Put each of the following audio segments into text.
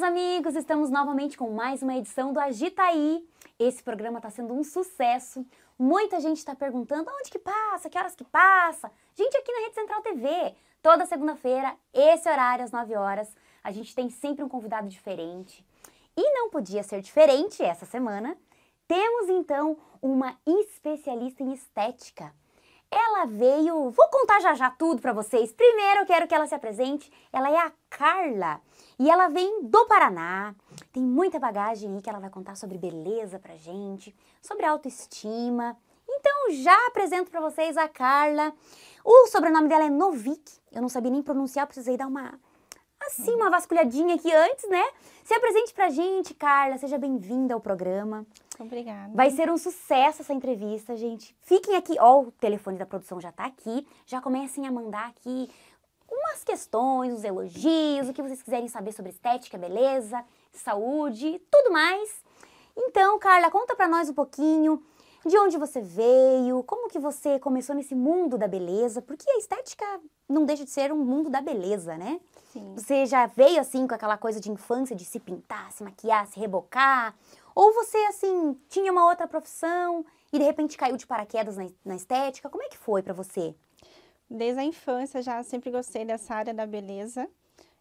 meus amigos, estamos novamente com mais uma edição do Agitaí. Esse programa está sendo um sucesso. Muita gente está perguntando onde que passa, que horas que passa. Gente, aqui na Rede Central TV, toda segunda-feira, esse horário, às 9 horas, a gente tem sempre um convidado diferente. E não podia ser diferente essa semana. Temos então uma especialista em estética. Ela veio, vou contar já já tudo para vocês. Primeiro eu quero que ela se apresente. Ela é a Carla e ela vem do Paraná. Tem muita bagagem aí que ela vai contar sobre beleza pra gente, sobre autoestima. Então já apresento para vocês a Carla. O sobrenome dela é Novik. Eu não sabia nem pronunciar, precisei dar uma assim uma vasculhadinha aqui antes, né? Se apresente pra gente, Carla. Seja bem-vinda ao programa obrigada. Vai ser um sucesso essa entrevista, gente. Fiquem aqui, ó, o telefone da produção já tá aqui. Já comecem a mandar aqui umas questões, os elogios, o que vocês quiserem saber sobre estética, beleza, saúde, tudo mais. Então, Carla, conta pra nós um pouquinho de onde você veio, como que você começou nesse mundo da beleza, porque a estética não deixa de ser um mundo da beleza, né? Sim. Você já veio assim com aquela coisa de infância de se pintar, se maquiar, se rebocar, ou você, assim, tinha uma outra profissão e de repente caiu de paraquedas na, na estética? Como é que foi para você? Desde a infância já sempre gostei dessa área da beleza.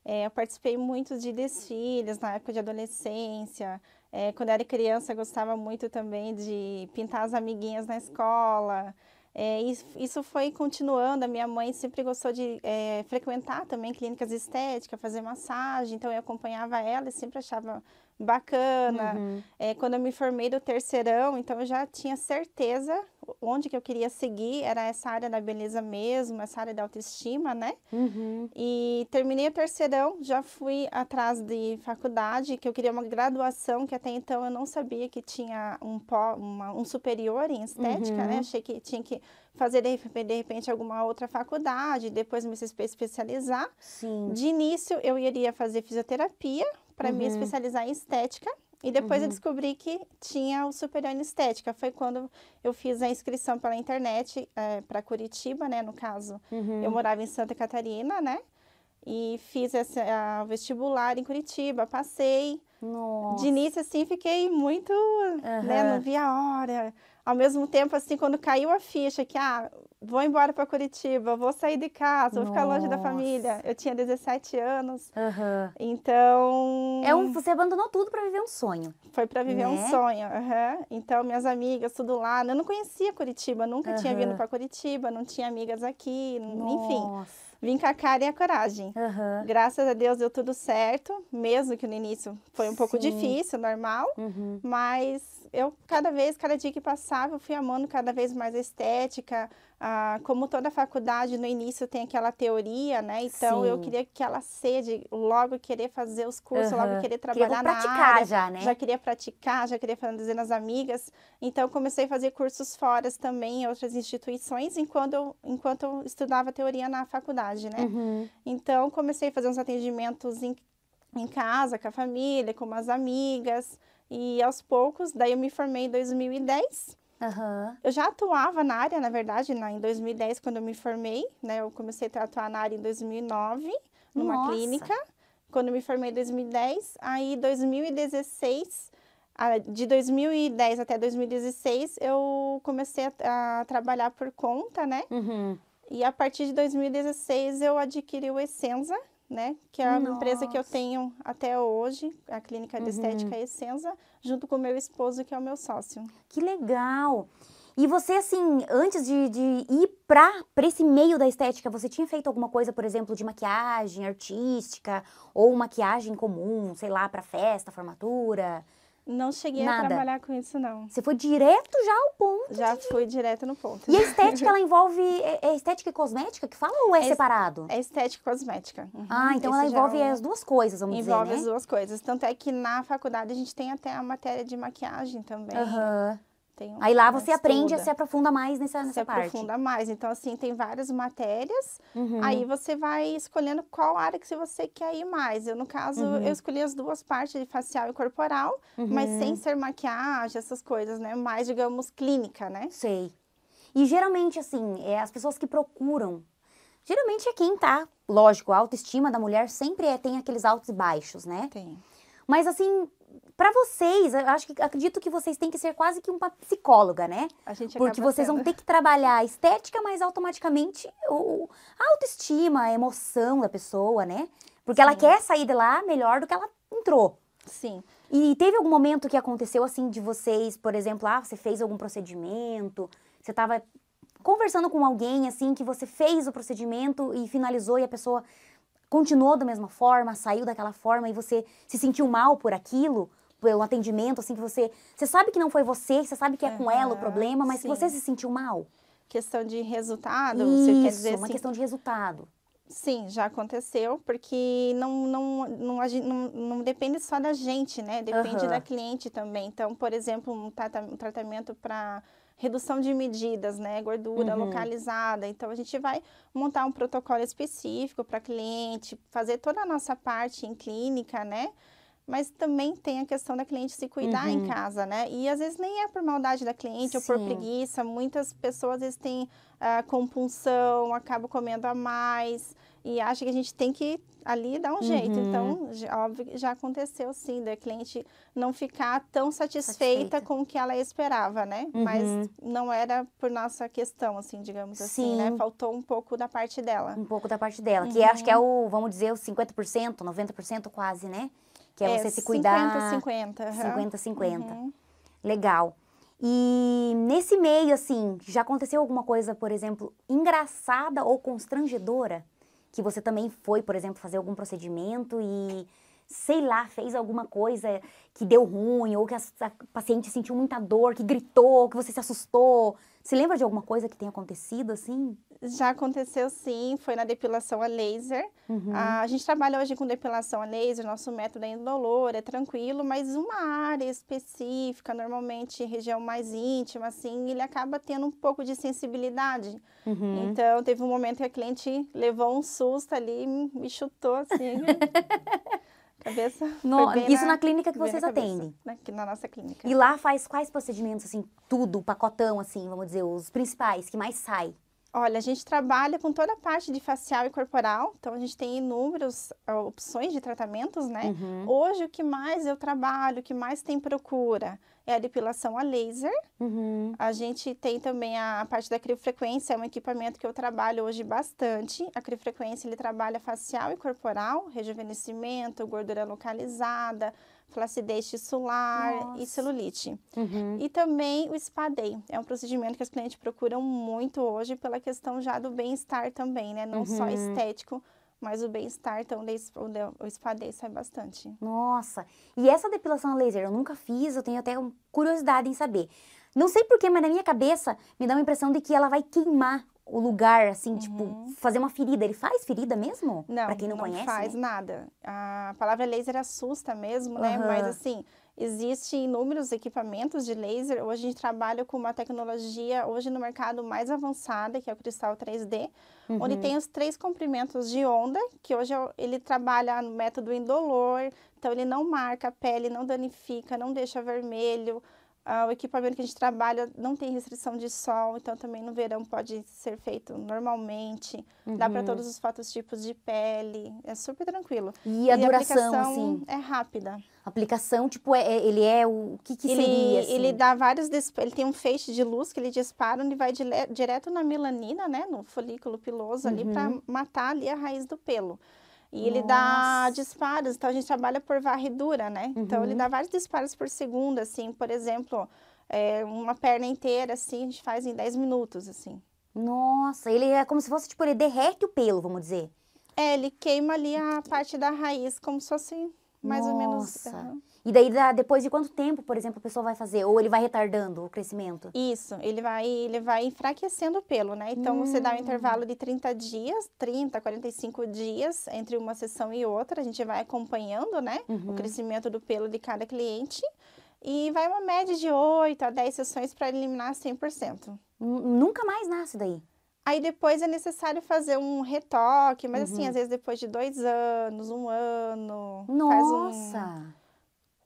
É, eu participei muito de desfiles na época de adolescência. É, quando era criança, eu gostava muito também de pintar as amiguinhas na escola. É, isso foi continuando. A minha mãe sempre gostou de é, frequentar também clínicas estéticas, fazer massagem, então eu acompanhava ela e sempre achava bacana. Uhum. É, quando eu me formei do terceirão, então eu já tinha certeza onde que eu queria seguir era essa área da beleza mesmo, essa área da autoestima, né? Uhum. E terminei o terceirão, já fui atrás de faculdade, que eu queria uma graduação, que até então eu não sabia que tinha um, pó, uma, um superior em estética, né? uhum. né? Achei que tinha que fazer de repente alguma outra faculdade, depois me especializar. Sim. De início eu iria fazer fisioterapia para uhum. me especializar em estética. E depois uhum. eu descobri que tinha o Superior Estética. Foi quando eu fiz a inscrição pela internet é, para Curitiba, né? No caso, uhum. eu morava em Santa Catarina, né? E fiz essa a vestibular em Curitiba, passei. Nossa. De início, assim, fiquei muito, uhum. né? Não vi a hora ao mesmo tempo, assim, quando caiu a ficha que, ah, vou embora para Curitiba, vou sair de casa, vou Nossa. ficar longe da família. Eu tinha 17 anos. Uhum. Então. É um, você abandonou tudo para viver um sonho. Foi para viver né? um sonho. Uhum. Então, minhas amigas, tudo lá. Eu não conhecia Curitiba, nunca uhum. tinha vindo para Curitiba, não tinha amigas aqui, Nossa. enfim vim com a cara e a coragem. Uhum. Graças a Deus deu tudo certo, mesmo que no início foi um pouco Sim. difícil, normal, uhum. mas eu cada vez, cada dia que passava, eu fui amando cada vez mais a estética. Ah, como toda faculdade, no início tem aquela teoria, né? Então, Sim. eu queria que ela sede logo querer fazer os cursos, uhum. logo querer trabalhar na área. já, né? Já queria praticar, já queria fazer nas amigas. Então, comecei a fazer cursos fora também, em outras instituições, enquanto eu, enquanto eu estudava teoria na faculdade, né? Uhum. Então, comecei a fazer uns atendimentos em, em casa, com a família, com as amigas. E aos poucos, daí eu me formei em 2010. Uhum. Eu já atuava na área, na verdade, na, em 2010, quando eu me formei, né? Eu comecei a atuar na área em 2009, numa Nossa. clínica. Quando eu me formei em 2010, aí 2016, de 2010 até 2016, eu comecei a, a trabalhar por conta, né? Uhum. E a partir de 2016 eu adquiri o Essenza, né? Que é a Nossa. empresa que eu tenho até hoje, a clínica de uhum. estética Essenza, junto com o meu esposo, que é o meu sócio. Que legal! E você, assim, antes de, de ir para esse meio da estética, você tinha feito alguma coisa, por exemplo, de maquiagem artística ou maquiagem comum, sei lá, para festa, formatura? Não cheguei Nada. a trabalhar com isso, não. Você foi direto já ao ponto? Já de... fui direto no ponto. E a estética, ela envolve. É, é estética e cosmética que fala ou é, é separado? É estética e cosmética. Uhum. Ah, então Esse ela é envolve é... as duas coisas, vamos envolve dizer. Envolve né? as duas coisas. Tanto é que na faculdade a gente tem até a matéria de maquiagem também. Aham. Uhum. Um Aí lá você estuda. aprende, você aprofunda mais nessa, nessa Se parte. Você aprofunda mais. Então, assim, tem várias matérias. Uhum. Aí você vai escolhendo qual área que você quer ir mais. Eu, no caso, uhum. eu escolhi as duas partes, de facial e corporal, uhum. mas sem uhum. ser maquiagem, essas coisas, né? Mais, digamos, clínica, né? Sei. E geralmente, assim, é as pessoas que procuram. Geralmente é quem tá, lógico, a autoestima da mulher sempre é, tem aqueles altos e baixos, né? Tem. Mas assim, para vocês, eu acho que acredito que vocês têm que ser quase que uma psicóloga, né? A gente Porque vocês sendo. vão ter que trabalhar a estética, mas automaticamente o, a autoestima, a emoção da pessoa, né? Porque Sim. ela quer sair de lá melhor do que ela entrou. Sim. E teve algum momento que aconteceu assim de vocês, por exemplo, ah, você fez algum procedimento, você tava conversando com alguém assim que você fez o procedimento e finalizou e a pessoa continuou da mesma forma, saiu daquela forma e você se sentiu mal por aquilo, pelo atendimento, assim, que você. Você sabe que não foi você, você sabe que é com uhum, ela o problema, mas sim. você se sentiu mal. Questão de resultado, Isso, você quer dizer? Uma assim, questão de resultado. Sim, já aconteceu, porque não, não, não, não, não depende só da gente, né? Depende uhum. da cliente também. Então, por exemplo, um tratamento para redução de medidas, né? Gordura uhum. localizada. Então, a gente vai montar um protocolo específico para cliente, fazer toda a nossa parte em clínica, né? Mas também tem a questão da cliente se cuidar uhum. em casa, né? E às vezes nem é por maldade da cliente Sim. ou por preguiça. Muitas pessoas às vezes têm ah, compunção, acabam comendo a mais e acha que a gente tem que ali dar um uhum. jeito. Então, óbvio, já aconteceu sim, da cliente não ficar tão satisfeita, satisfeita. com o que ela esperava, né? Uhum. Mas não era por nossa questão, assim, digamos sim. assim, né? Faltou um pouco da parte dela. Um pouco da parte dela, uhum. que acho que é uhum. o, vamos dizer, os 50%, 90% quase, né? Que é, é você se cuidar. 50, 50. 50, 50. Legal. E nesse meio, assim, já aconteceu alguma coisa, por exemplo, engraçada ou constrangedora? que você também foi, por exemplo, fazer algum procedimento e sei lá, fez alguma coisa que deu ruim, ou que a, a paciente sentiu muita dor, que gritou, que você se assustou. Se lembra de alguma coisa que tenha acontecido assim? Já aconteceu sim, foi na depilação a laser. Uhum. A, a, gente trabalha hoje com depilação a laser, nosso método é indolor, é tranquilo, mas uma área específica, normalmente região mais íntima, assim, ele acaba tendo um pouco de sensibilidade. Uhum. Então, teve um momento que a cliente levou um susto ali, me chutou assim. Cabeça. No, isso na, na, clínica que vocês atendem. Aqui né, na nossa clínica. E lá faz quais procedimentos, assim, tudo, pacotão, assim, vamos dizer, os principais, que mais sai? Olha, a gente trabalha com toda a parte de facial e corporal, então a gente tem inúmeras ah, opções de tratamentos, né? Uhum. Hoje, o que mais eu trabalho, o que mais tem procura é a depilação a laser. Uhum. A gente tem também a, a, parte da criofrequência, é um equipamento que eu trabalho hoje bastante. A criofrequência, ele trabalha facial e corporal, rejuvenescimento, gordura localizada, flacidez tissular Nossa. e celulite. Uhum. E também o spa day, é um procedimento que as clientes procuram muito hoje pela questão já do bem-estar também, né? Não uhum. só estético, mas o bem-estar, então, o spa day sai é bastante. Nossa! E essa depilação a laser, eu nunca fiz, eu tenho até curiosidade em saber. Não sei porquê, mas na minha cabeça me dá uma impressão de que ela vai queimar o lugar, assim, tipo, uhum. tipo, fazer uma ferida. Ele faz ferida mesmo? Não, pra quem não, não conhece, faz né? nada. A palavra laser assusta mesmo, né? Uhum. Mas assim, Existem inúmeros equipamentos de laser. Hoje a gente trabalha com uma tecnologia, hoje no mercado mais avançada, que é o cristal 3D, uhum. onde tem os três comprimentos de onda, que hoje é ele trabalha no método indolor, então ele não marca a pele, não danifica, não deixa vermelho, ah, o equipamento que a gente trabalha não tem restrição de sol, então também no verão pode ser feito normalmente. Uhum. Dá para todos os fatos tipos de pele, é super tranquilo. E a e duração, a assim? É rápida. A aplicação, tipo, é, é, ele é o, o que, que ele, seria? Assim? Ele dá vários, ele tem um feixe de luz que ele dispara e vai dire, direto na melanina, né, no folículo piloso ali uhum. para matar ali a raiz do pelo. E Nossa. ele dá disparos, então a gente trabalha por varredura, né? Uhum. Então ele uhum. dá vários disparos por segundo, assim, por exemplo, é, uma perna inteira, assim, a gente faz em 10 minutos, assim. Nossa, ele é como se fosse, tipo, ele derrete o pelo, vamos dizer. É, ele queima ali a parte da raiz, como se fosse mais Nossa. ou menos. Uhum. E daí, depois de quanto tempo, por exemplo, a pessoa vai fazer? Ou ele vai retardando o crescimento? Isso, ele vai, ele vai enfraquecendo o pelo, né? Então, hum. você dá um hum. intervalo de 30 dias, 30, 45 dias entre uma sessão e outra. A gente vai acompanhando, né? Uhum. O crescimento do pelo de cada cliente. E vai uma média de 8 a 10 sessões para eliminar 100%. Nunca mais nasce daí? Aí depois é necessário fazer um retoque, mas uhum. assim, às uhum. vezes depois de dois anos, um ano. Nossa!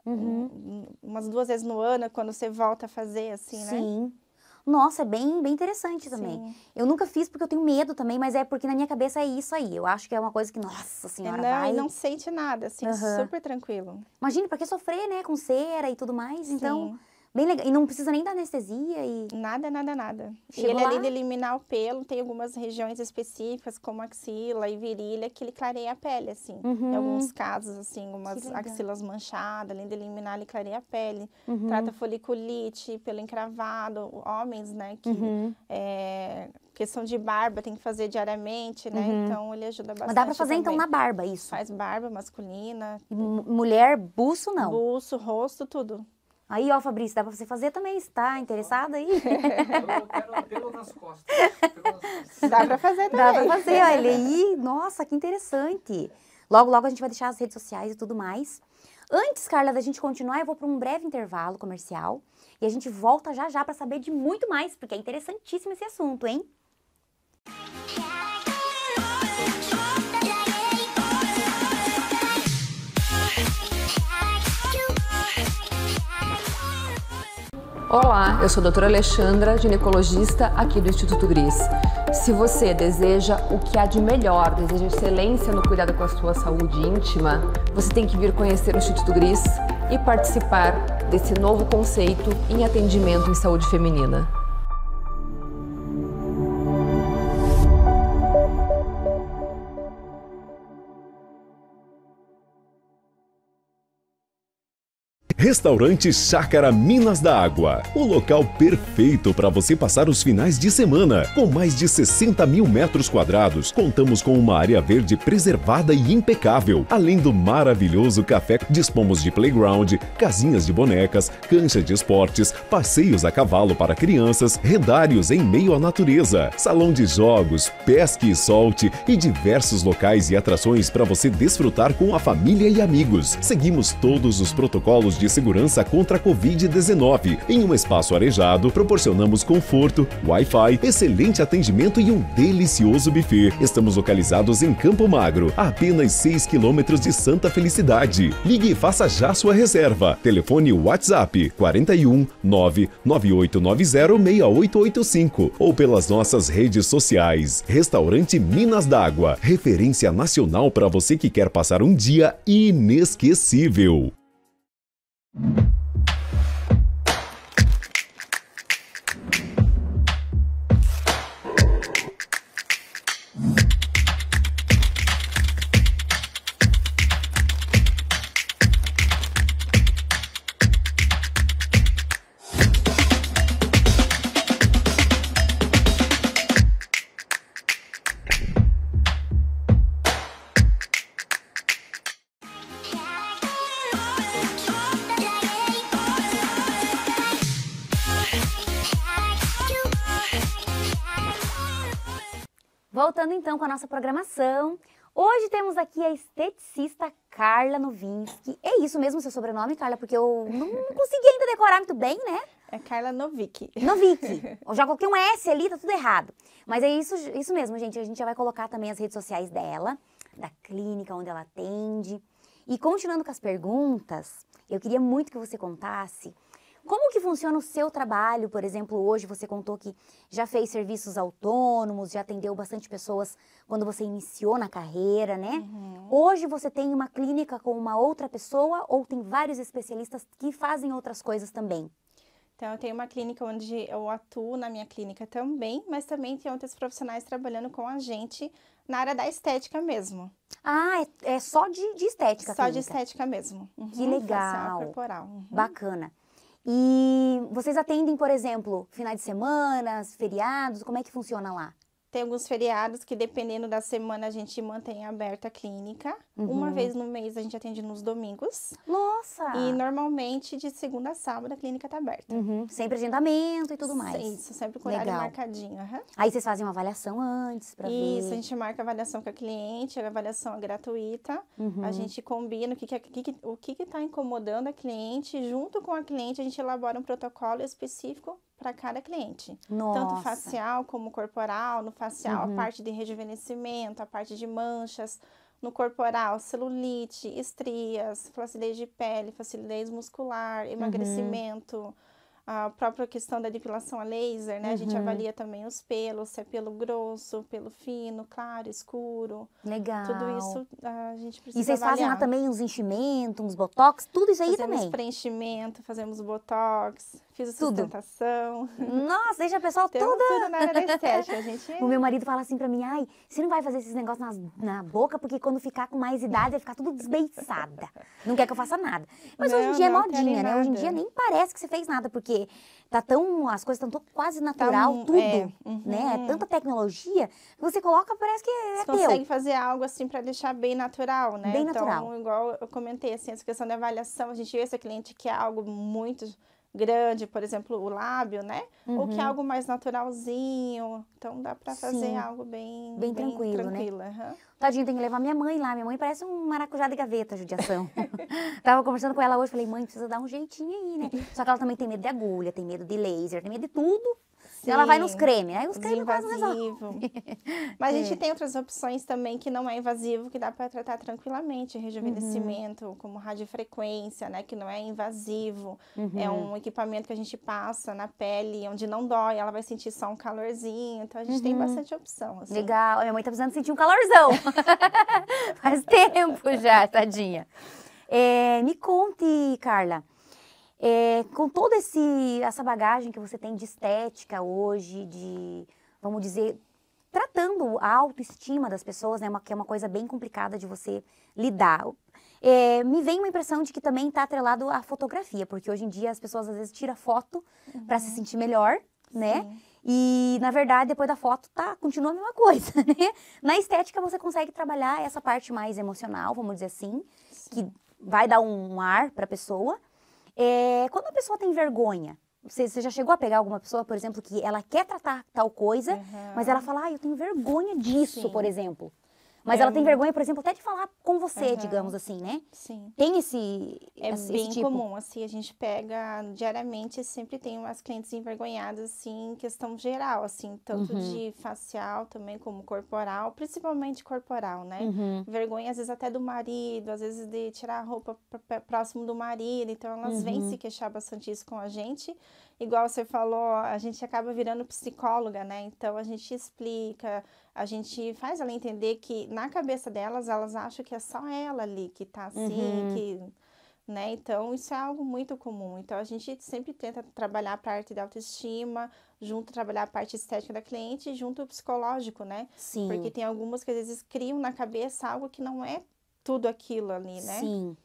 Uhum. Umas duas vezes no ano, quando você volta a fazer, assim, Sim. né? Sim. Nossa, é bem, bem interessante também. Sim. Eu nunca fiz porque eu tenho medo também, mas é porque na minha cabeça é isso aí. Eu acho que é uma coisa que, nossa senhora, não, vai... não sente nada, assim, uhum. super tranquilo. Imagina, pra que sofrer, né? Com cera e tudo mais, Sim. então... Bem legal. E não precisa nem da anestesia e... Nada, nada, nada. Chegou e ele, lá... além de eliminar o pelo, tem algumas regiões específicas, como axila e virilha, que ele clareia a pele, assim. Uhum. Em alguns casos, assim, algumas axilas manchadas, além de eliminar, ele clareia a pele. Uhum. Trata foliculite, pelo encravado. Homens, né, que... Uhum. É, questão de barba, tem que fazer diariamente, né? Uhum. Então ele ajuda bastante. Mas dá pra fazer então, também. então na barba isso? Faz barba masculina. M mulher, buço não? Buço, rosto, tudo. Aí, ó, Fabrício, dá para você fazer também, Está tá interessada aí. Eu quero pelo nas costas. Pelo nas costas. Dá para fazer também. Dá para fazer, olha aí, nossa, que interessante. Logo, logo a gente vai deixar as redes sociais e tudo mais. Antes, Carla, da gente continuar, eu vou para um breve intervalo comercial e a gente volta já já para saber de muito mais, porque é interessantíssimo esse assunto, hein? Yeah. Olá, eu sou a doutora Alexandra, ginecologista aqui do Instituto Gris. Se você deseja o que há de melhor, deseja excelência no cuidado com a sua saúde íntima, você tem que vir conhecer o Instituto Gris e participar desse novo conceito em atendimento em saúde feminina. Restaurante Chácara Minas da Água. O local perfeito para você passar os finais de semana. Com mais de 60 mil metros quadrados, contamos com uma área verde preservada e impecável. Além do maravilhoso café, dispomos de playground, casinhas de bonecas, cancha de esportes, passeios a cavalo para crianças, redários em meio à natureza, salão de jogos, pesque e solte e diversos locais e atrações para você desfrutar com a família e amigos. Seguimos todos os protocolos de segurança contra a Covid-19. Em um espaço arejado, proporcionamos conforto, Wi-Fi, excelente atendimento e um delicioso buffet. Estamos localizados em Campo Magro, a apenas 6 quilômetros de Santa Felicidade. Ligue e faça já sua reserva. Telefone WhatsApp 41 6885 ou pelas nossas redes sociais. Restaurante Minas d'Água, referência nacional para você que quer passar um dia inesquecível. you Voltando então com a nossa programação, hoje temos aqui a esteticista Carla Novinsky. É isso mesmo seu sobrenome, Carla? Porque eu não, não consegui ainda decorar muito bem, né? É Carla Novick. Novick. Eu já coloquei um S ali, tá tudo errado. Mas é isso, isso mesmo, gente. A gente já vai colocar também as redes sociais dela, da clínica onde ela atende. E continuando com as perguntas, eu queria muito que você contasse como que funciona o seu trabalho? Por exemplo, hoje você contou que já fez serviços autônomos, já atendeu bastante pessoas quando você iniciou na carreira, né? Uhum. Hoje você tem uma clínica com uma outra pessoa ou tem vários especialistas que fazem outras coisas também? Então, eu tenho uma clínica onde eu atuo na minha clínica também, mas também tem outros profissionais trabalhando com a gente na área da estética mesmo. Ah, é, é só de, de estética? Só clínica. de estética mesmo. Uhum, que legal. corporal. Uhum. Bacana. E vocês atendem, por exemplo, finais de semana, feriados? Como é que funciona lá? Tem alguns feriados que, dependendo da semana, a gente mantém aberta a clínica. Uhum. Uma vez no mês a gente atende nos domingos. Nossa! E normalmente de segunda a sábado a clínica está aberta. Uhum. Sempre agendamento e tudo mais. Isso, sempre com horário marcadinho. Uhum. Aí vocês fazem uma avaliação antes para ver. Isso, a gente marca a avaliação com a cliente, a avaliação é gratuita. Uhum. A gente combina o que, que, é, que o que está incomodando a cliente. Junto com a cliente, a gente elabora um protocolo específico para cada cliente. Nossa. Tanto facial como corporal. No facial, uhum. a parte de rejuvenescimento, a parte de manchas. No corporal, celulite, estrias, flacidez de pele, flacidez muscular, uhum. emagrecimento. Uhum. A própria questão da depilação a laser, né? Uhum. A gente uhum. avalia também os pelos, se é pelo grosso, pelo fino, claro, escuro. Legal. Tudo isso ah, a gente precisa avaliar. E vocês avaliar. fazem lá também uns enchimentos, uns botox, tudo isso aí fazemos também? Fazemos preenchimento, fazemos botox, Fiz a tudo. Nossa, deixa a pessoa toda. Tudo na área da estética, gente. O meu marido fala assim pra mim: ai, você não vai fazer esses negócios nas, na boca, porque quando ficar com mais idade vai ficar tudo desbeiçada. não quer que eu faça nada. Mas não, hoje em dia é modinha, tá né? Hoje em dia nem parece que você fez nada, porque tá tão. As coisas estão tão quase tá natural, tá, tudo. É, uhum. né? É uhum. tanta tecnologia, você coloca, parece que é você teu. consegue fazer algo assim pra deixar bem natural, né? Bem então, Igual eu comentei, assim, essa questão da avaliação, a gente vê essa cliente que é algo muito grande, por exemplo, o lábio, né? Uhum. Ou que é uhum. algo mais naturalzinho. Então dá para fazer Sim. algo bem, bem, bem tranquilo, né? tranquilo, né? Uhum. Tadinho, tem que levar minha mãe lá. Minha mãe parece um maracujá de gaveta, judiação. Tava conversando com ela hoje, falei, mãe, precisa dar um jeitinho aí, né? Só que ela também tem medo de agulha, tem medo de laser, tem medo de tudo. Sim. Ela vai nos cremes, aí os cremes quase não Mas a é. gente tem outras opções também que não é invasivo, que dá para tratar tranquilamente, rejuvenescimento, uhum. como radiofrequência, né, que não é invasivo. É uhum. É um equipamento que a gente passa na pele, onde não dói, ela vai sentir só um calorzinho. Então a gente uhum. tem bastante opção. Assim. Legal, minha mãe tá precisando sentir um calorzão. Faz tempo já, tadinha. É, me conte, Carla, é, com toda esse, essa bagagem que você tem de estética hoje, de, vamos dizer, tratando a autoestima das pessoas, né, uma, que é uma coisa bem complicada de você lidar. É, me vem uma impressão de que também está atrelado à fotografia, porque hoje em dia as pessoas às vezes tiram foto uhum. para se sentir melhor, né? Sim. E na verdade, depois da foto, tá, continua a mesma coisa, né? Na estética você consegue trabalhar essa parte mais emocional, vamos dizer assim, Sim. que vai dar um ar para a pessoa. É, quando a pessoa tem vergonha, você, você, já chegou a pegar alguma pessoa, por exemplo, que ela quer tratar tal coisa, uhum. mas ela fala, ah, eu tenho vergonha disso, Sim. por exemplo. Mas é ela tem é. vergonha, por exemplo, até de falar com você, uhum. digamos assim, né? Sim. Tem esse. É esse, bem esse tipo. comum, assim, a gente pega diariamente, sempre tem umas clientes envergonhadas, assim, em questão geral, assim, tanto uhum. de facial também como corporal, principalmente corporal, né? Uhum. Vergonha, às vezes, até do marido, às vezes de tirar a roupa próximo do marido. Então, elas vêm uhum. se queixar bastante isso com a gente igual você falou, a gente acaba virando psicóloga, né? Então a gente explica, a gente faz ela entender que na cabeça delas, elas acham que é só ela ali que tá assim, uhum. que. Né? Então, isso é algo muito comum. Então, a gente sempre tenta trabalhar a parte da autoestima, junto trabalhar a parte estética da cliente, junto o psicológico, né? Sim. Porque tem algumas que às vezes criam na cabeça algo que não é tudo aquilo ali, né? Sim.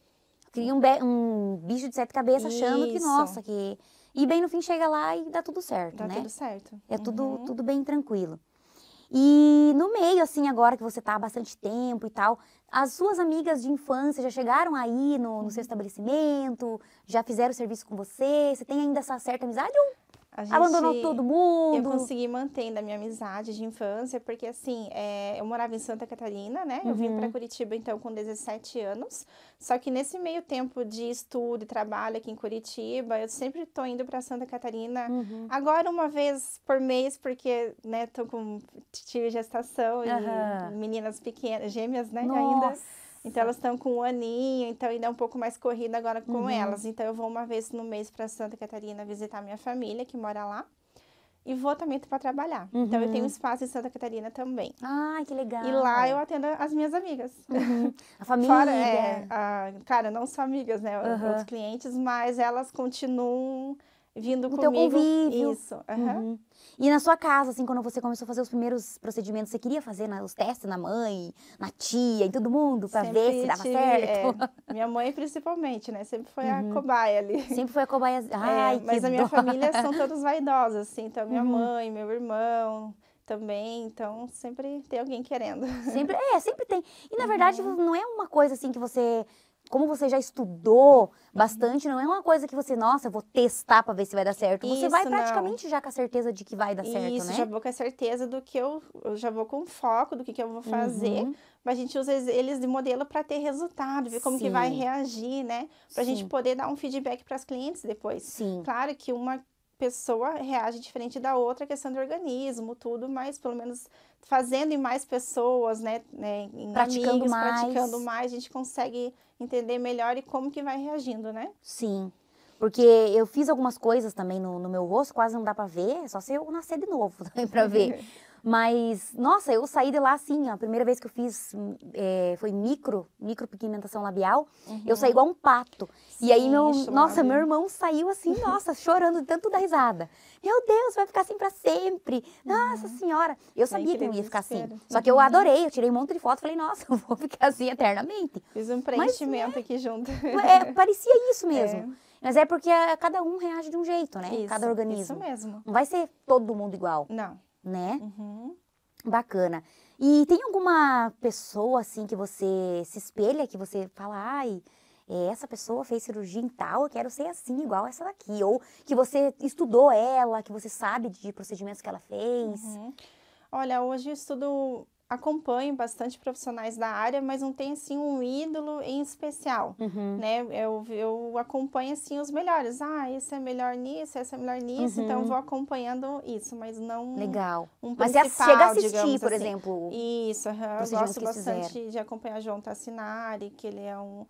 Cria um, então um bicho de sete cabeças achando que, nossa, que e bem no fim chega lá e dá tudo certo, dá né? Dá tudo certo. É uhum. tudo, tudo bem tranquilo. E no meio, assim, agora que você tá há bastante tempo e tal, as suas amigas de infância já chegaram aí no, no seu uhum. estabelecimento, já fizeram serviço com você, você tem ainda essa certa amizade ou Gente, Abandonou todo mundo. Eu consegui manter da minha amizade de infância, porque assim, é, eu morava em Santa Catarina, né? Uhum. Eu vim para uhum. Curitiba então com 17 anos. Só que nesse meio tempo de estudo e trabalho aqui em Curitiba, eu sempre tô indo para Santa Catarina. Uhum. Agora uma vez por mês, porque né, tô com tive gestação uhum. e meninas pequenas, gêmeas, né? Nossa. Ainda. Então elas estão com um aninho, então ainda é um pouco mais corrida agora com uhum. elas. Então eu vou uma vez no mês para Santa Catarina visitar minha família que mora lá. E vou também para trabalhar. Uhum. Então eu tenho um uhum. espaço em Santa Catarina também. ai que legal. E lá eu atendo as minhas amigas. Uhum. A família. Fora, é, a, cara, não só amigas, né? Outros clientes, mas elas continuam vindo comigo. teu convívio. Isso. Uhum. Uhum. E na sua casa, assim, quando você começou a fazer os primeiros procedimentos, você queria fazer os testes na mãe, na tia, em todo mundo, para ver se dava tive, certo? É, minha mãe, principalmente, né? Sempre foi uhum. a cobaia ali. Sempre foi a cobaia. É, ai, é, mas a minha dó. família são todos vaidosos, assim. Então, minha uhum. mãe, meu irmão também, então sempre tem alguém querendo. Sempre, é, sempre tem. E na uhum. verdade não é uma coisa assim que você como você já estudou bastante, não é uma coisa que você, nossa, vou testar para ver se vai dar certo. Você vai praticamente não. já com a certeza de que vai dar Isso, certo, né? Isso, já vou com a certeza do que eu, eu já vou com foco do que, que eu vou fazer. Uhum. Mas a gente usa eles de modelo para ter resultado, ver como Sim. que vai reagir, né? Para a gente poder dar um feedback para as clientes depois. Sim. Claro que uma pessoa reage diferente da outra, questão do organismo, tudo, mas pelo menos fazendo em mais pessoas, né, né em praticando amigos, mais. praticando mais, a gente consegue entender melhor e como que vai reagindo, né? Sim. Porque eu fiz algumas coisas também no, no meu rosto, quase não dá para ver, é só se eu nascer de novo também para ver. Mas, nossa, eu saí de lá assim, a primeira vez que eu fiz hum, é, foi micro, micropigmentação labial, uhum. eu saí uhum. igual um pato. Sim, e aí, meu, é nossa, meu irmão saiu assim, nossa, chorando de tanto da risada. Meu Deus, vai ficar assim para sempre. Nossa uhum. senhora, eu sabia que eu ia ficar assim. Uhum. Só que eu adorei, eu tirei um monte de foto, falei, nossa, eu vou ficar assim eternamente. Fiz um preenchimento Mas, né, aqui junto. É, é parecia isso é. mesmo. É. Mas é porque cada um reage de um jeito, né? Isso, cada organismo. Isso mesmo. Não vai ser todo mundo igual. Não né? Uhum. Bacana. E tem alguma pessoa assim que você se espelha, que você fala, ai, é, essa pessoa fez cirurgia em tal, eu quero ser assim, igual essa daqui. Ou que você estudou ela, que você sabe de procedimentos que ela fez. Uhum. Olha, hoje eu estudo acompanho bastante profissionais da área, mas não tem assim um ídolo em especial, uhum. né? Eu, eu acompanho assim os melhores. Ah, esse é melhor nisso, esse é melhor nisso, uhum. então eu uhum. vou acompanhando isso, mas não legal. Um mas você é chega a assistir, por assim. exemplo. Isso, uhum, eu gosto bastante de acompanhar João Tassinari, que ele é um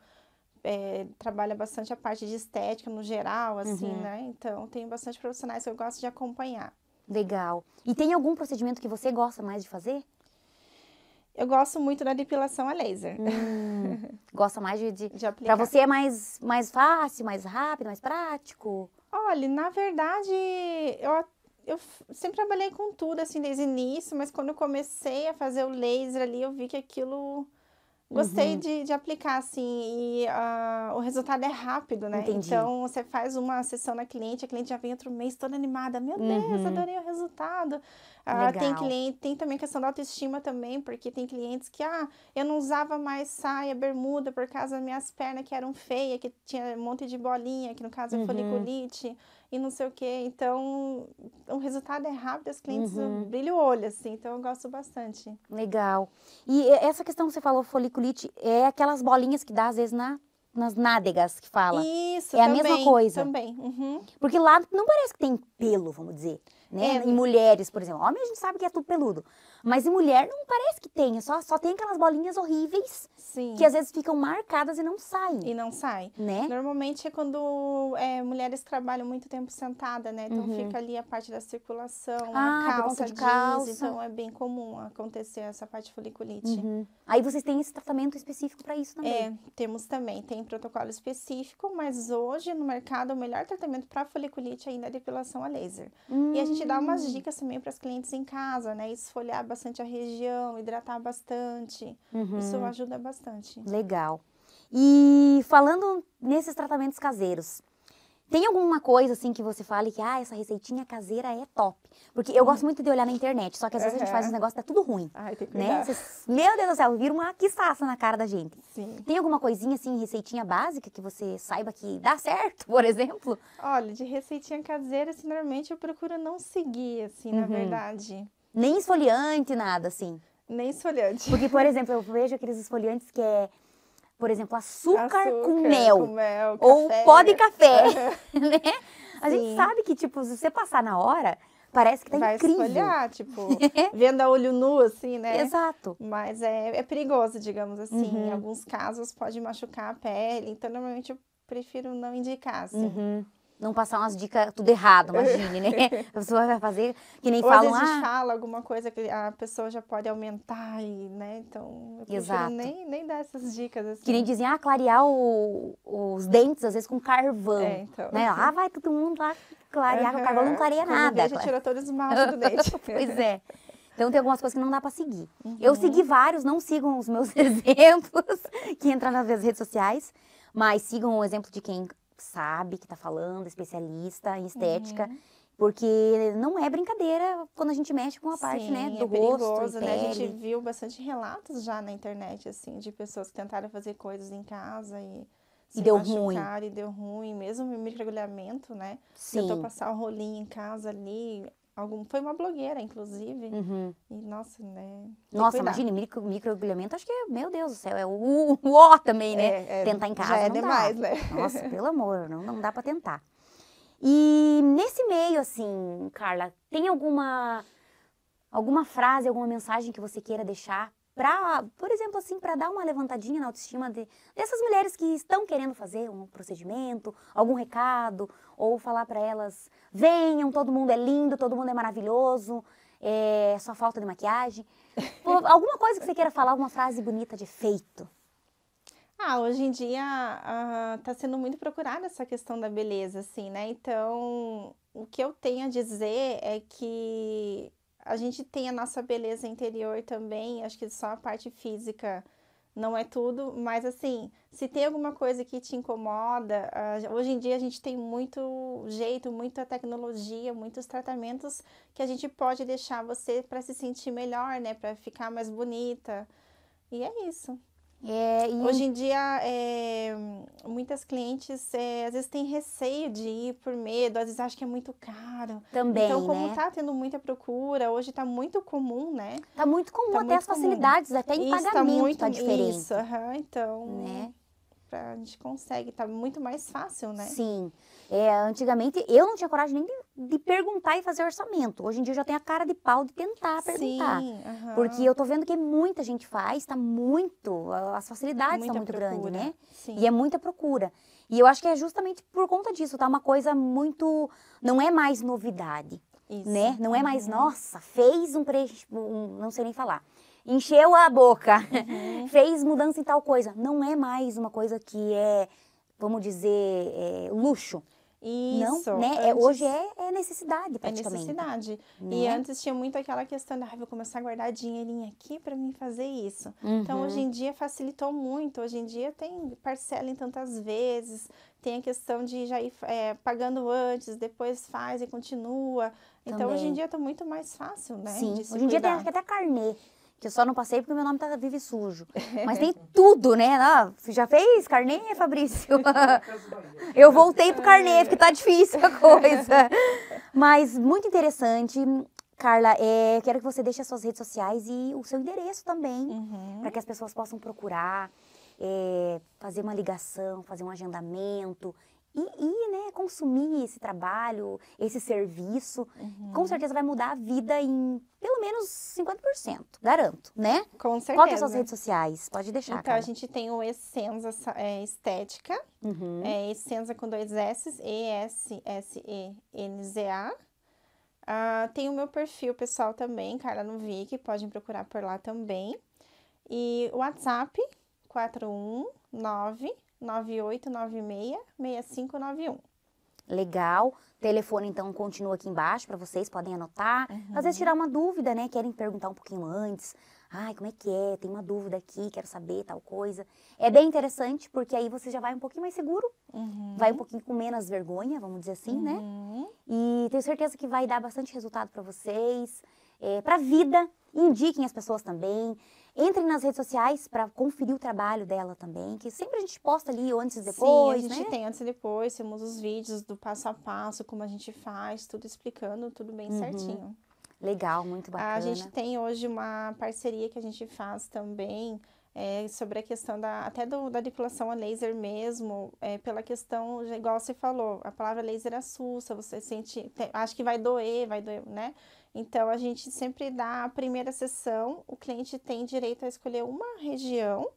é, trabalha bastante a parte de estética no geral, assim, uhum. né? Então tem bastante profissionais que eu gosto de acompanhar. Legal. E tem algum procedimento que você gosta mais de fazer? Eu gosto muito da depilação a laser. Hum, gosta mais de, de, de aplicar. Pra você é mais, mais fácil, mais rápido, mais prático? Olha, na verdade, eu, eu sempre trabalhei com tudo, assim, desde o início. Mas quando eu comecei a fazer o laser ali, eu vi que aquilo Gostei uhum. de, de aplicar, assim, e uh, o resultado é rápido, né? Entendi. Então, você faz uma sessão na cliente, a cliente já vem outro mês toda animada. Meu uhum. Deus, adorei o resultado. Uh, tem cliente, tem também questão da autoestima também, porque tem clientes que, ah, eu não usava mais saia, bermuda, por causa das minhas pernas que eram feias, que tinha um monte de bolinha, que no caso é uhum. foliculite e não sei o que Então, o resultado é rápido, os clientes uhum. brilham o olho, assim. Então, eu gosto bastante. Legal. E essa questão que você falou, foliculite, é aquelas bolinhas que dá, às vezes, na nas nádegas que fala. Isso, É também, a mesma coisa. Também. Uhum. Porque lá não parece que tem pelo, vamos dizer. Né? É, em mulheres, por exemplo. Homem a gente sabe que é tudo peludo. Mas em mulher não parece que tenha, só, só tem aquelas bolinhas horríveis Sim. que às vezes ficam marcadas e não saem. E não saem. Né? Normalmente é quando é, mulheres trabalham muito tempo sentada, né? Então uhum. fica ali a parte da circulação, ah, a calça, de calça. Jeans, então é bem comum acontecer essa parte foliculite. Uhum. Aí vocês têm esse tratamento específico para isso também? É, temos também, tem protocolo específico, mas hoje no mercado o melhor tratamento para foliculite ainda é depilação a laser. E a gente dá umas hum. dicas também para as clientes em casa, né? Esfoliar bastante a região, hidratar bastante. Uhum. Isso ajuda bastante. Legal. E falando nesses tratamentos caseiros, tem alguma coisa assim que você fale que ah, essa receitinha caseira é top? Porque eu gosto muito de olhar na internet, só que às vezes a gente faz um negócio que tá tudo ruim. Ai, tem que né? Cês, meu Deus do céu, vira uma quiçaça na cara da gente. Sim. Tem alguma coisinha assim, receitinha básica que você saiba que dá certo, por exemplo? Olha, de receitinha caseira, assim, normalmente eu procuro não seguir, assim, uhum. na verdade. Nem esfoliante, nada assim. Nem esfoliante. Porque, por exemplo, eu vejo aqueles esfoliantes que é, por exemplo, açúcar, açúcar com mel. Com mel ou pó de café. né? A Sim. gente sabe que, tipo, se você passar na hora, parece que tá Vai incrível. Vai esfoliar, tipo, né? vendo a olho nu, assim, né? Exato. Mas é, é perigoso, digamos assim. Uhum. Em alguns casos pode machucar a pele. Então, normalmente eu prefiro não indicar, assim. Uhum não passar umas dicas tudo errado, imagine, né? A pessoa vai fazer que nem Ou falam, ah, fala alguma coisa que a pessoa já pode aumentar, e, né? Então, eu Exato. nem, nem dar essas dicas, assim. Que nem dizem, ah, clarear o, os dentes, às vezes, com carvão, é, então, né? Ah, vai todo mundo lá clarear, uhum. carvão não clareia Quando nada. A gente tira todos os esmalte do dente. pois é. Então tem algumas coisas que não dá para seguir. Uhum. Eu segui vários, não sigam os meus exemplos que entraram nas minhas redes sociais, mas sigam o exemplo de quem sabe, que está falando, especialista em estética. Uhum. Porque não é brincadeira quando a gente mexe com a parte, né, Sim, né, do é rosto, né? Pele. A gente viu bastante relatos já na internet, assim, de pessoas que tentaram fazer coisas em casa e se e deu ruim. E deu ruim, mesmo o mergulhamento, né? Sim. Tentou passar o rolinho em casa ali, Algum, foi uma blogueira, inclusive. Uhum. E, nossa, né? Nossa, imagine, micro, microagulhamento, acho que, é, meu Deus do céu, é o, o, também, né? É, é, tentar em casa. Já é demais, dá. né? Nossa, pelo amor, não, não dá para tentar. E nesse meio, assim, Carla, tem alguma, alguma frase, alguma mensagem que você queira deixar para, por exemplo, assim, para dar uma levantadinha na autoestima de, dessas mulheres que estão querendo fazer um procedimento, algum recado, ou falar para elas: venham, todo mundo é lindo, todo mundo é maravilhoso, é só falta de maquiagem. alguma coisa que você queira falar, alguma frase bonita de feito. Ah, hoje em dia está ah, sendo muito procurada essa questão da beleza, assim, né? Então, o que eu tenho a dizer é que a gente tem a nossa beleza interior também, acho que só a parte física não é tudo, mas assim, se tem alguma coisa que te incomoda, hoje em dia a gente tem muito jeito, muita tecnologia, muitos tratamentos que a gente pode deixar você para se sentir melhor, né, para ficar mais bonita. E é isso. É, e... Hoje em dia, é, muitas clientes é, às vezes têm receio de ir por medo, às vezes acham que é muito caro. Também. Então, como está né? Tá tendo muita procura, hoje está muito comum, né? Está muito comum tá até muito as facilidades, comum. até em isso, tá pagamento está muito, tá diferente. Isso, uhum, então. Né? Pra, a gente consegue, está muito mais fácil, né? Sim. É, antigamente eu não tinha coragem nem de de perguntar e fazer orçamento. Hoje em dia eu já tenho a cara de pau de tentar perguntar. Sim, uhum. Porque eu tô vendo que muita gente faz, tá muito, as facilidades estão tá muito grandes, né? Sim. E é muita procura. E eu acho que é justamente por conta disso, tá? Uma coisa muito, não é mais novidade, Isso. né? Não é mais, uhum. nossa, fez um, preço tipo, um, não sei nem falar. Encheu a boca, uhum. fez mudança em tal coisa. Não é mais uma coisa que é, vamos dizer, é, luxo. Isso. Não, né? É, antes... É, hoje é, é, necessidade, é praticamente. É necessidade. Né? E antes tinha muito aquela questão de ah, vou começar a guardar dinheirinho aqui para mim fazer isso. Então, uhum. Então, hoje em dia facilitou muito. Hoje em dia tem parcela em tantas vezes, tem a questão de já ir é, pagando antes, depois faz e continua. Então, Também. hoje em dia está muito mais fácil, né? Sim, hoje em dia tem até carnê que eu só não passei porque meu nome tá vive sujo. Mas tem tudo, né? Ah, já fez carnê, Fabrício? eu voltei pro carnê, porque tá difícil a coisa. Mas muito interessante. Carla, é, quero que você deixe as suas redes sociais e o seu endereço também, uhum. para que as pessoas possam procurar, é, fazer uma ligação, fazer um agendamento, e, e né, consumir esse trabalho, esse serviço, uhum. com certeza vai mudar a vida em pelo menos 50%, garanto, né? Com certeza. Qual que é suas redes sociais? Pode deixar, Então, cara. a gente tem o Essenza é, Estética, uhum. é, Essenza com dois s E-S-S-E-N-Z-A. Uh, ah, tem o meu perfil pessoal também, Carla que podem procurar por lá também. E o WhatsApp, 419 9896-6591. Legal. Telefone, então, continua aqui embaixo para vocês, podem anotar. Uhum. Às vezes tirar uma dúvida, né? Querem perguntar um pouquinho antes. Ai, como é que é? Tem uma dúvida aqui, quero saber tal coisa. É bem interessante, porque aí você já vai um pouquinho mais seguro, uhum. vai um pouquinho com menos vergonha, vamos dizer assim, né? uhum. né? E tenho certeza que vai dar bastante resultado para vocês, é, para a vida. Indiquem as pessoas também. Entrem nas redes sociais para conferir o trabalho dela também, que sempre a gente posta ali antes e depois, Sim, a gente né? tem antes e depois, temos os vídeos do passo a passo, como a gente faz, tudo explicando, tudo bem uhum. certinho. Legal, muito bacana. A gente tem hoje uma parceria que a gente faz também é, sobre a questão da, até do, da depilação a laser mesmo, é, pela questão, igual você falou, a palavra laser assusta, você sente, tem, acha que vai doer, vai doer, né? Então, a gente sempre dá a primeira sessão, o cliente tem direito a escolher uma região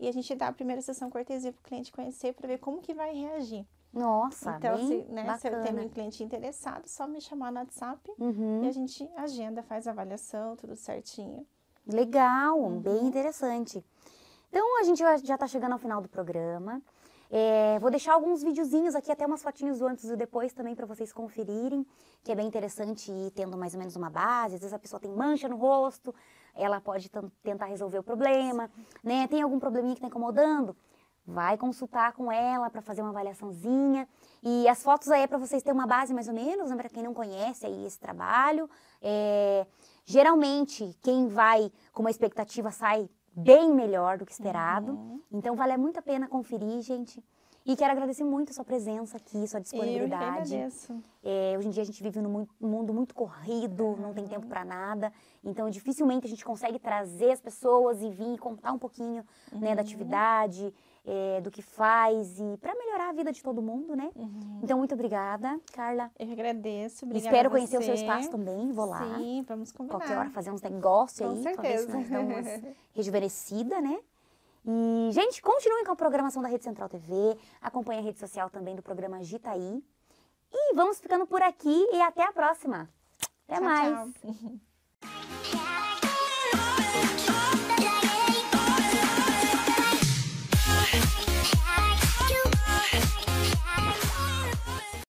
e a gente dá a primeira sessão cortesia para o cliente conhecer para ver como que vai reagir. Nossa, então, se, né, se, eu tenho um cliente interessado, só me chamar no WhatsApp uhum. e a gente agenda, faz a avaliação, tudo certinho. Legal, uhum. bem interessante. Então a gente já está chegando ao final do programa. É, vou deixar alguns videozinhos aqui, até umas fotinhos do antes e depois também para vocês conferirem, que é bem interessante ir tendo mais ou menos uma base. Às vezes a pessoa tem mancha no rosto, ela pode tentar resolver o problema, né? Tem algum probleminha que está incomodando? Vai consultar com ela para fazer uma avaliaçãozinha. E as fotos aí é para vocês terem uma base mais ou menos, né, para quem não conhece aí esse trabalho. É, Geralmente, quem vai com uma expectativa sai bem melhor do que esperado. Uhum. Então, vale muito a pena conferir, gente. E quero agradecer muito a sua presença aqui, sua disponibilidade. Eu agradeço. É, hoje em dia a gente vive num mundo muito corrido, uhum. não tem tempo uhum. para nada. Então, dificilmente a gente consegue trazer as pessoas e vir contar um pouquinho uhum. né, da uhum. atividade é, do que faz e para melhorar a vida de todo mundo, né? Uhum. Então, muito obrigada, Carla. Eu agradeço, obrigada. Espero conhecer o seu espaço também, vou lá. Sim, vamos combinar. Qualquer hora fazer uns negócios com aí, certeza. talvez nós estamos rejuvenescida, né? E, gente, continuem com a programação da Rede Central TV, acompanhe a rede social também do programa Gitaí. E vamos ficando por aqui e até a próxima. Até tchau, mais. Tchau.